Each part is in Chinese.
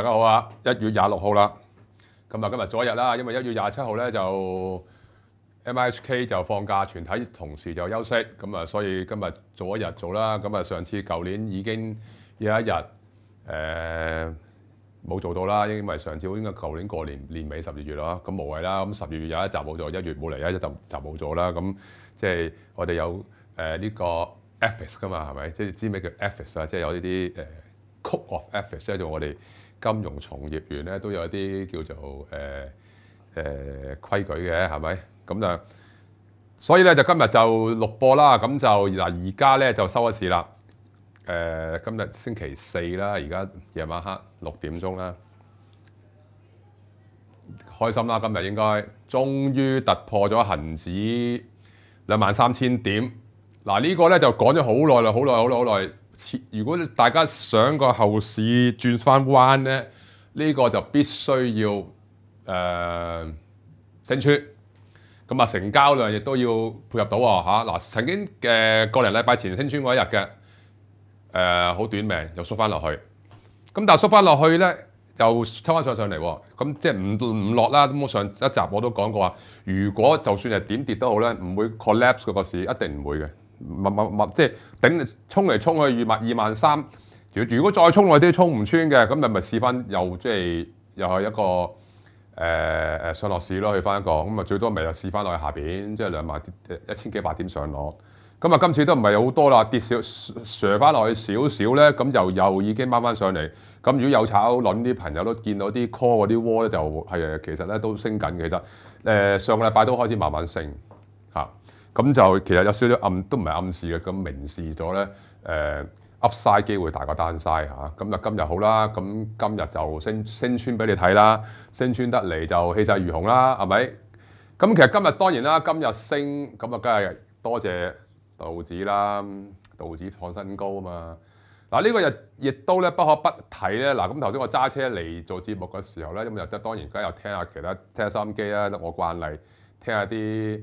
大家好啊！一月廿六號啦，咁啊今日左一日啦，因為一月廿七號咧就 MHK 就放假，全體同事就休息，咁啊所以今日早一日做啦，咁啊上次舊年已經有一日誒冇做到啦，因為上次應該舊年過年年尾十二月咯，咁無謂啦，咁十二月有一集冇做，一月冇嚟一集集冇做啦，咁即係我哋有誒呢個 effort 噶嘛，係咪？即係知咩叫 effort 啊？即係有呢啲誒 c o k of effort，即係我哋。金融從業員咧都有一啲叫做誒誒規矩嘅係咪？咁就所以咧就今日就錄播啦。咁就嗱而家咧就收一次啦。誒今日星期四啦，而家夜晚黑六點鐘啦，開心啦！今日應該終於突破咗恒指兩萬三千點。嗱呢個咧就講咗好耐啦，好耐好耐好耐。如果大家想個後市轉翻彎咧，呢個就必須要誒升穿，咁啊成交量亦都要配合到喎嗱。曾經嘅個零禮拜前升穿嗰一日嘅誒，好短命又縮翻落去。咁但係縮翻落去咧，又抽翻上上嚟喎。咁即係唔唔落啦。咁我上一集我都講過啊，如果就算係點跌都好咧，唔會 collapse 嗰個市，一定唔會嘅。物物物即係頂衝嚟衝去，二萬二萬三。如如果再衝落啲，衝唔穿嘅，咁咪咪試翻又即係又係一個誒誒上落市咯，去翻一個。咁啊最多咪又試翻落去下邊，即係兩萬一千幾百點上落。咁啊今次都唔係好多啦，跌少跌翻落去少少咧，咁又又已經掹翻上嚟。咁如果有炒輪啲朋友都見到啲 call 嗰啲窩咧，就係其實咧都升緊嘅。其實誒上個禮拜都開始慢慢升。咁就其實有少少暗都唔係暗示嘅，咁明示咗咧，誒 Upside 機會大過 Downside 嚇，咁啊今日好啦，咁今日就升升穿俾你睇啦，升穿得嚟就氣勢如虹啦，係咪？咁其實今日當然啦，今日升咁啊，梗係多謝道指啦，道指創新高啊嘛。嗱呢個日亦都咧不可不睇咧，嗱咁頭先我揸車嚟做節目嘅時候咧，咁又得當然梗係又聽下其他聽下收音機啦，我慣例聽下啲。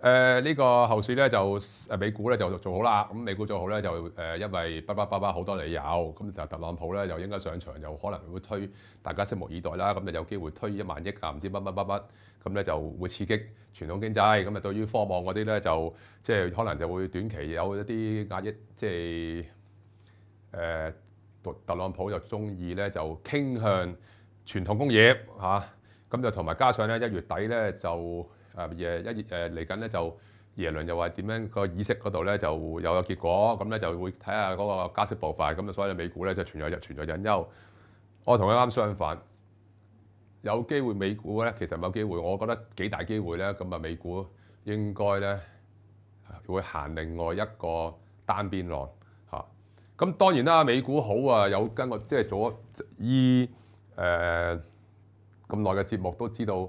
誒呢個後市咧就誒美股咧就做好啦，咁美股做好咧就誒因為巴巴巴巴好多理由，咁就特朗普咧又應該上場，就可能會推大家拭目以待啦，咁就有機會推一萬億啊，唔知乜乜乜乜，咁咧就會刺激傳統經濟，咁啊對於科技嗰啲咧就即係可能就會短期有一啲壓抑，即係誒特特朗普就中意咧就傾向傳統工業嚇，咁就同埋加上咧一月底咧就。誒一誒嚟緊咧就耶倫又話點樣個意識嗰度咧就有有結果咁咧就會睇下嗰個加息步伐咁啊所以美股咧就存在存在隱憂。我同佢啱相反，有機會美股咧其實冇機會，我覺得幾大機會咧咁啊美股應該咧會行另外一個單邊浪嚇。咁當然啦，美股好啊，有跟我即係做依誒咁耐嘅節目都知道。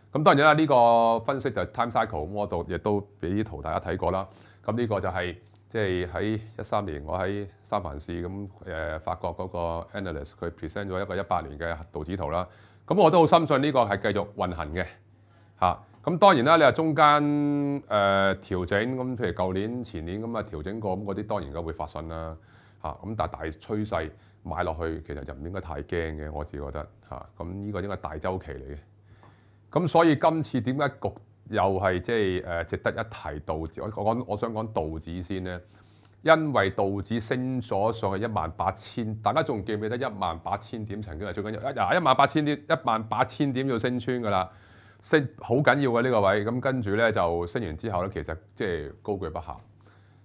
咁當然啦，呢個分析就 time cycle model，亦都俾啲圖大家睇過啦。咁呢個就係即係喺一三年，我喺三藩市咁誒，法國嗰個 analyst 佢 present 咗一個一八年嘅道指圖啦。咁我都好深信呢個係繼續運行嘅嚇。咁當然啦，你話中間誒調整咁，譬如舊年、前年咁啊調整過咁嗰啲，當然都會發信啦嚇。咁但係大趨勢買落去，其實就唔應該太驚嘅。我自己覺得嚇。咁呢個應該大周期嚟嘅。咁所以今次點解局又係即係誒值得一提道指？我講我想講道指先咧，因為道指升咗上去一萬八千，大家仲記唔記得一萬八千點？曾經係最緊要一一萬八千點，一萬八千點要升穿㗎啦，升好緊要嘅呢個位。咁跟住咧就升完之後咧，其實即係高舉不下。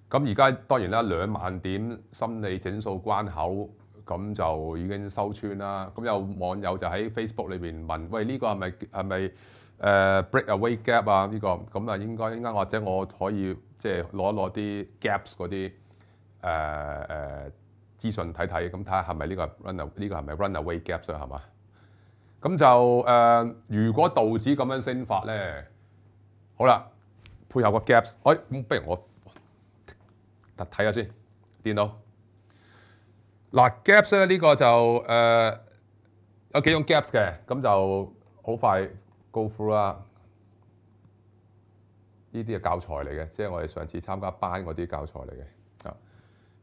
咁而家當然啦，兩萬點心理整數關口。咁就已經收穿啦。咁有網友就喺 Facebook 裏面問：喂，呢個係咪係咪 break a way gap 啊？呢個咁啊，應該應該或者我可以即係攞一攞啲 gaps 嗰啲誒誒資訊睇睇，咁睇下係咪呢個 r u n 呢個係咪 r u n a way gap 啊？係嘛？咁就誒，如果道指咁樣升法咧，好啦，配合個 gaps，哎，咁不如我睇下先，電腦。嗱，gaps 咧呢個就誒有幾種 gaps 嘅，咁就好快 go through 啦。呢啲係教材嚟嘅，即係我哋上次參加班嗰啲教材嚟嘅，啊，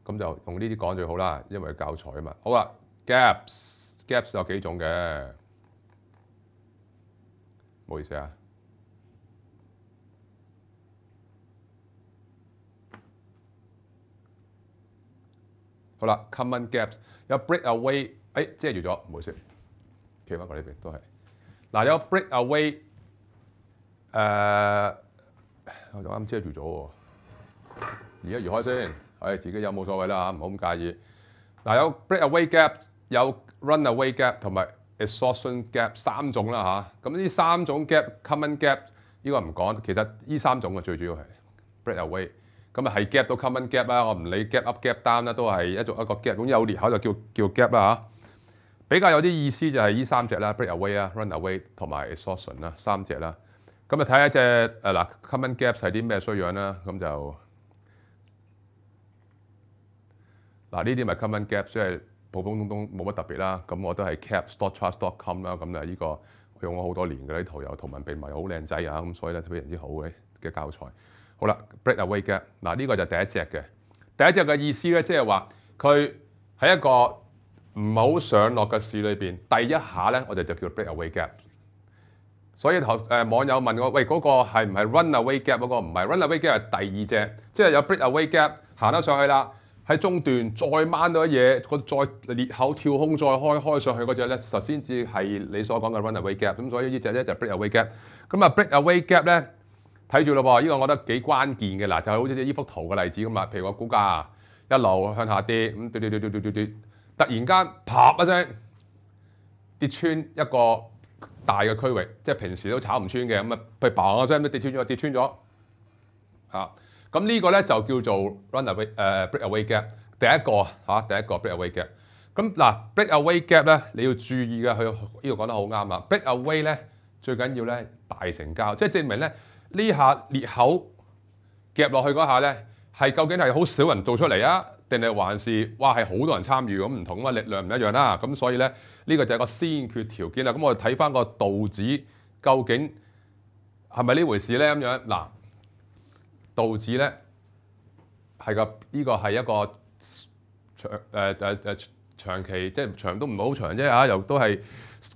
咁就用呢啲講最好啦，因為教材啊嘛。好啦，gaps，gaps 有幾種嘅，唔好意思啊。好啦，common gaps 有 breakaway，哎遮住咗，唔好意思，企翻過呢邊都係。嗱有 breakaway，誒我啱啱遮住咗喎。而家移開先，哎自己有冇所謂啦嚇，唔好咁介意。嗱有 breakaway gap，有 runaway gap 同埋 exhaustion gap 三種啦嚇。咁呢三種 gap，common gap 呢個唔講，其實呢三種嘅最主要係 breakaway。咁啊，係 gap 到 common gap 啦，我唔理 gap up gap down 啦，都係一種一個 gap。咁有裂口就叫叫 gap 啦比較有啲意思就係依三隻啦，breakaway 啊，runaway 同埋 exhaustion 啦，三隻啦。咁啊睇下只誒嗱 common gap 係啲咩衰樣啦。咁就嗱呢啲咪 common gap，即係普普通通冇乜特別啦。咁我都係 cap stock charts dot com 啦。咁啊依個用咗好多年嘅啲圖，又圖文並唔係好靚仔啊，咁所以咧非常之好嘅嘅教材。好啦，break a way gap 嗱呢個就第一隻嘅。第一隻嘅意思咧，即係話佢喺一個唔好上落嘅市裏邊，第一下咧我哋就叫 break a way gap。所以頭誒網友問我，喂嗰個係唔係 run a way gap 嗰個唔係 run a way gap 係第二隻，即係有 break a way gap 行得上去啦，喺中段再掹到嘢，個再裂口跳空再開開上去嗰只咧，首先至係你所講嘅 run a way gap。咁所以呢只咧就 break a way gap。咁啊 break a way gap 咧。睇住咯噃，呢個我覺得幾關鍵嘅嗱，就好似呢幅圖嘅例子咁啊。譬如話，股價一路向下跌，咁跌跌跌跌跌跌跌，突然間啪一聲跌穿一個大嘅區域，即係平時都炒唔穿嘅咁啊。譬如砰一聲，跌穿咗，跌穿咗嚇。咁呢個咧就叫做 runaway 誒 breakaway gap。第一個嚇，第一個 breakaway gap。咁嗱，breakaway gap 咧，你要注意嘅，佢呢個講得好啱啊。breakaway 咧最緊要咧大成交，即係證明咧。呢下裂口夾落去嗰下咧，係究竟係好少人做出嚟啊，定係還是哇係好多人參與咁唔同啊，力量唔一樣啦。咁所以咧，呢個就係個先決條件。咁我哋睇翻個道指，究竟係咪呢回事咧？咁樣嗱，道指咧係個呢個係一個長誒誒誒長期即係長都唔好長啫嚇，又都係。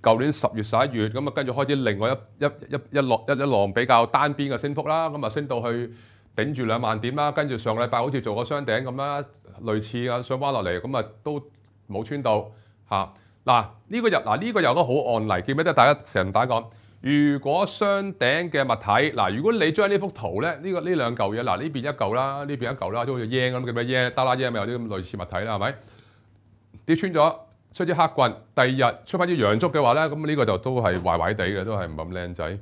舊年十月十一月咁啊，跟住開始另外一一一一浪一一浪比較單邊嘅升幅啦，咁啊升到去頂住兩萬點啦，跟住上禮拜好似做個雙頂咁啦，類似啊上翻落嚟，咁啊都冇穿到嚇。嗱呢個入嗱呢個入都好案例，記唔記得大家成日打講？如果雙頂嘅物體嗱，如果你將呢幅圖咧，呢個呢兩嚿嘢嗱，呢邊一嚿啦，呢邊一嚿啦，都好似 Y 咁叫咩 Y，得啦 Y 咪有啲咁類似物體啦，係咪啲穿咗？出啲黑棍，第二日出翻啲洋竹嘅話咧，咁呢個就都係壞壞地嘅，都係唔咁靚仔。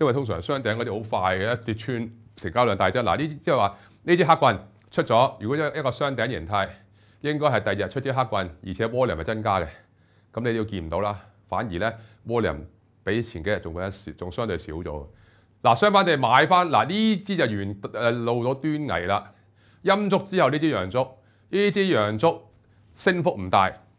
因為通常雙頂嗰啲好快嘅，一跌穿成交量大啫。嗱，呢即係話呢支黑棍出咗，如果一一個雙頂形態，應該係第二日出啲黑棍，而且波量 l 係增加嘅。咁你都見唔到啦，反而咧波量比前幾日仲會少，仲相對少咗。嗱，相反地買翻嗱呢支就完誒露咗端倪啦。陰竹之後呢支洋竹，呢支洋竹升幅唔大。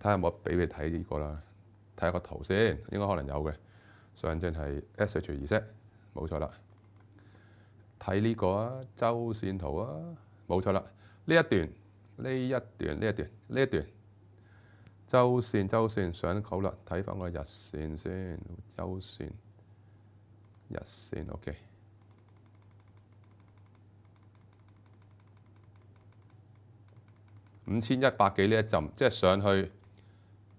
睇下有冇俾你睇呢個啦，睇下個圖先，應該可能有嘅。上證係 SH e 式，冇錯啦。睇呢個啊，周線圖啊，冇錯啦。呢一段，呢一段，呢一段，呢一段，周線周線上得好啦。睇翻個日線先，周線日線 OK。五千一百幾呢一浸，即係上去。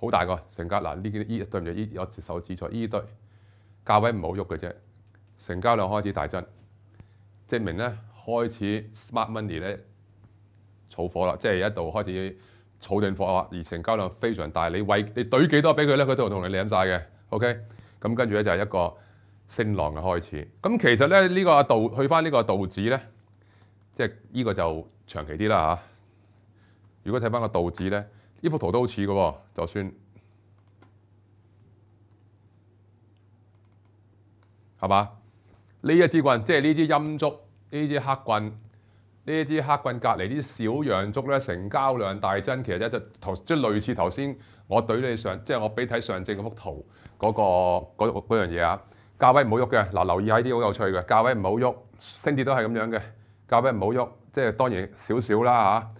好大個成交嗱，呢啲依一唔著，依有隻手指菜依對價位唔好喐嘅啫，成交量開始大增，證明咧開始 smart money 咧儲火啦，即係一度開始儲定貨啊，而成交量非常大，你喂你堆幾多俾佢咧，佢都同你舐晒嘅，OK，咁跟住咧就係一個升浪嘅開始。咁其實咧呢個道去翻呢個道指咧，即係呢個就長期啲啦嚇。如果睇翻個道指咧。呢幅圖都好似嘅，就算係嘛？呢一支棍，即係呢支陰竹，呢支黑棍，呢支黑棍隔離啲小陽竹咧，成交量大增，其實咧就同即係類似頭先我對你上，即係我俾睇上證嗰幅圖嗰個嗰嗰樣嘢啊。價位唔好喐嘅，嗱留意下啲好有趣嘅價位唔好喐，升跌都係咁樣嘅價位唔好喐，即係當然少少啦嚇。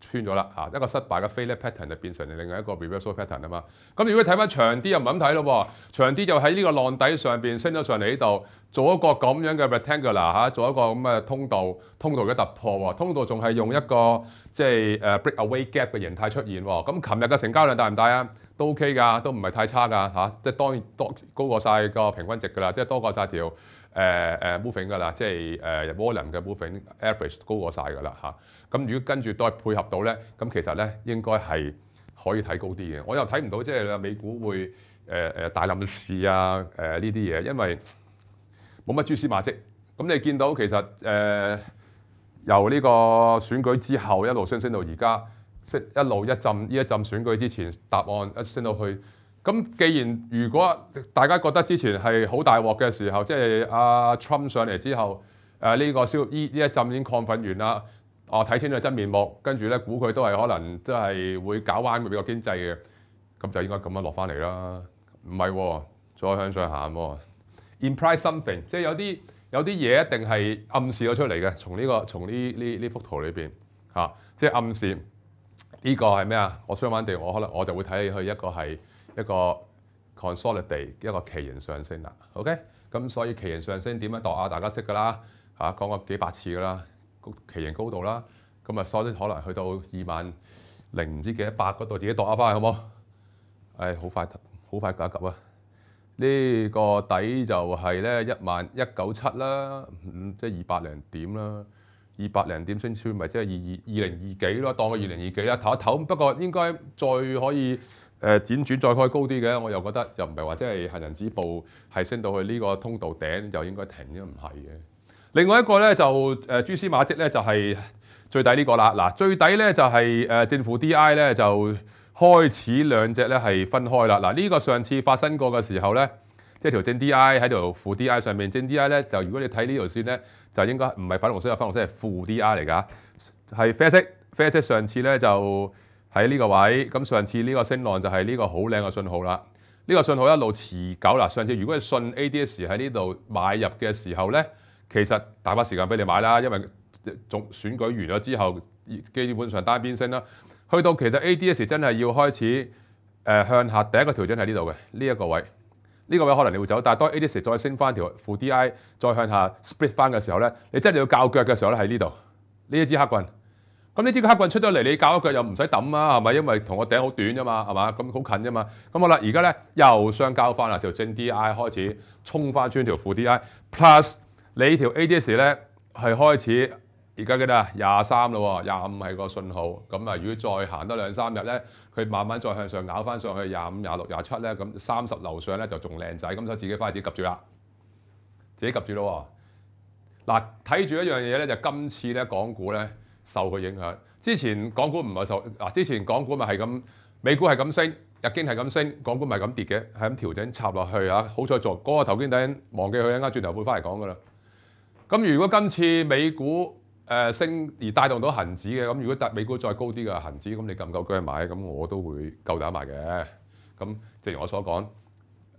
穿咗啦嚇，一個失敗嘅 failure pattern 就變成另外一個 reversal pattern 啊嘛。咁如果睇翻長啲又唔咁睇咯喎，長啲就喺呢個浪底上邊升咗上嚟呢度，做一個咁樣嘅 r e c t a n g u l a r 嚇，做一個咁嘅通道，通道嘅突破喎，通道仲係用一個即係誒 breakaway gap 嘅形態出現喎。咁琴日嘅成交量大唔大啊？都 OK 㗎，都唔係太差㗎嚇，即係當然多高過晒個平均值㗎啦，即係多過晒條。誒誒 moving 㗎啦，即係誒 volume 嘅 moving average 高過晒㗎啦嚇。咁如果跟住都係配合到咧，咁其實咧應該係可以睇高啲嘅。我又睇唔到即係美股會誒誒大臨市啊誒呢啲嘢，因為冇乜蛛絲馬跡。咁你見到其實誒由呢個選舉之後一路升升到而家，一路一浸呢一浸選舉之前答案一升到去。咁既然如果大家覺得之前係好大鑊嘅時候，即係阿 Trump 上嚟之後，誒呢個消呢呢一陣已經亢奮完啦，哦睇清楚真面目，跟住咧估佢都係可能即係會搞彎個經濟嘅，咁就應該咁樣落翻嚟啦。唔係，再向上行喎。Imply something，即係有啲有啲嘢一定係暗示咗出嚟嘅。從呢個從呢呢呢幅圖裏邊嚇，即係暗示呢個係咩啊？我相反地，我可能我就會睇起佢一個係。一個 consolidate 一個奇形上升啦，OK，咁所以奇形上升點樣度啊？大家識噶啦，嚇講過幾百次噶啦，奇形高度啦，咁啊，所以可能去到二萬零唔知幾多百嗰度自己度下翻去好冇？誒，好快好快夾一夾啊！呢個底就係咧一萬一九七啦，即係二百零點啦，二百零點升穿咪即係二二二零二幾咯，當佢二零二幾啦，唞一唞，不過應該再可以。誒輾轉再開高啲嘅，我又覺得就唔係話即係行人止步，係升到去呢個通道頂就應該停，唔係嘅。另外一個咧就誒蛛絲馬跡咧就係最底呢個啦。嗱，最底咧就係誒正負 DI 咧就開始兩隻咧係分開啦。嗱，呢個上次發生過嘅時候咧，即係條正 DI 喺條負 DI 上面，正 DI 咧就如果你睇呢條線咧，就應該唔係粉紅色，有粉紅色係負 DI 嚟㗎，係啡色，啡色上次咧就。喺呢個位，咁上次呢個升浪就係呢個好靚嘅信號啦。呢個信號一路持久啦。上次如果係信 A D S 喺呢度買入嘅時候呢，其實大把時間俾你買啦，因為總選舉完咗之後，基本上單邊升啦。去到其實 A D S 真係要開始向下，第一個調整喺呢度嘅呢一個位。呢個位可能你會走，但係當 A D S 再升翻條負 D I，再向下 split 翻嘅時候呢，你真係要教腳嘅時候呢，喺呢度呢一支黑棍。咁呢啲黑棍出咗嚟，你教一腳又唔使抌啊，係咪？因為同個頂好短啫嘛，係嘛？咁好近啫嘛。咁好啦，而家咧又相交翻啦，條正 D I 開始衝翻穿條負 D I，plus 你條 A D S 咧係開始，而家記得啊，廿三咯，廿五係個信號。咁啊，如果再行多兩三日咧，佢慢慢再向上咬翻上去廿五、廿六、廿七咧，咁三十樓上咧就仲靚仔，咁所以自己花錢及住啦，自己及住咯。嗱，睇住一樣嘢咧，就今次咧港股咧。受佢影響，之前港股唔係受嗱，之前港股咪係咁，美股係咁升，日經係咁升，港股咪咁跌嘅，係咁調整插落去啊！好彩做嗰個頭先等忘記佢一間轉頭會翻嚟講噶啦。咁如果今次美股誒升而帶動到恆指嘅，咁如果美股再高啲嘅恆指，咁你夠唔夠腳買？咁我都會夠膽買嘅。咁正如我所講，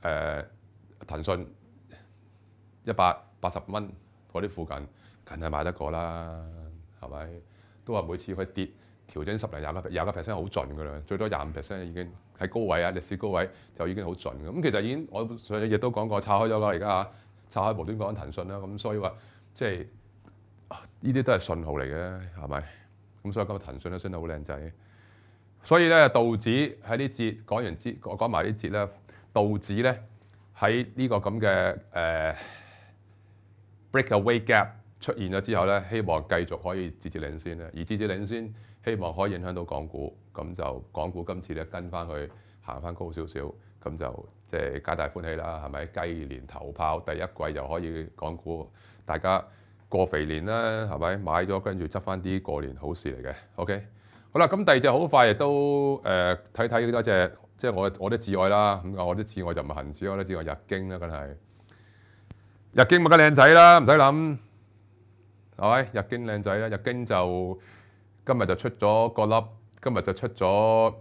誒騰訊一百八十蚊嗰啲附近，梗係買得過啦，係咪？都話每次佢跌調整十零廿個 percent，廿個 percent 好盡噶啦，最多廿五 percent 已經喺高位啊，歷史高位就已經好盡咁其實已經，我上日都講過，拆開咗啦而家嚇，拆開無端端揀騰訊啦，咁所以話即係呢啲都係信號嚟嘅，係咪？咁所以今日騰訊都升得好靚仔。所以咧道指喺呢節講完節，我講埋呢節咧，道指咧喺呢個咁嘅 breakaway gap。出現咗之後咧，希望繼續可以節節領先咧，而節節領先希望可以影響到港股，咁就港股今次咧跟翻去行翻高少少，咁就即係皆大歡喜啦，係咪雞年頭炮，第一季又可以港股，大家過肥年啦，係咪買咗跟住執翻啲過年好事嚟嘅？OK，好啦，咁第二隻好快亦都誒睇睇一隻，即係我我的至愛啦，咁我啲至愛就唔係恆指啦，只係日經啦，梗係日經咪更靚仔啦，唔使諗。係咪日經靚仔咧？日經就今日就出咗個粒，今日就出咗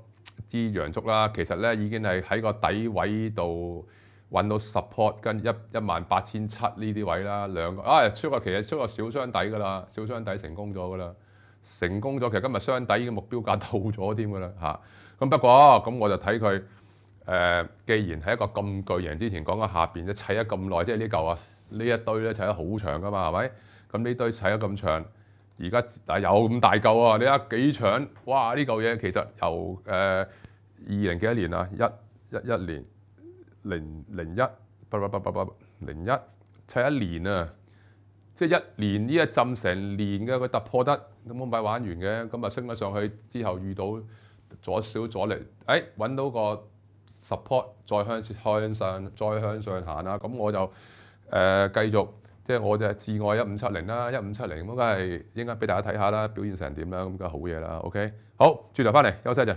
支洋足啦。其實咧已經係喺個底位度揾到 support 跟一一萬八千七呢啲位啦。兩個啊，出個其實出個小雙底噶啦，小雙底成功咗噶啦，成功咗。其實今日雙底嘅目標價到咗添噶啦嚇。咁不過咁我就睇佢誒，既然係一個咁巨型，之前講嘅下邊咧砌咗咁耐，即係呢嚿啊呢一堆咧砌得好長噶嘛，係咪？咁呢堆砌得咁長，而家嗱有咁大嚿啊！你睇幾長？哇！呢嚿嘢其實由誒二零幾多年啊，一一一年零零一，不不不不不零一砌一年啊，即係一年呢一浸成年嘅佢突破得，咁我咪玩完嘅，咁啊升咗上去之後遇到咗少阻嚟，誒揾到個 support 再向向上再向上行啊！咁我就誒繼續。即係我就至愛一五七零啦，一五七零咁梗係應該俾大家睇下啦，表現成點啦，咁梗係好嘢啦。OK，好，轉頭翻嚟休息一陣。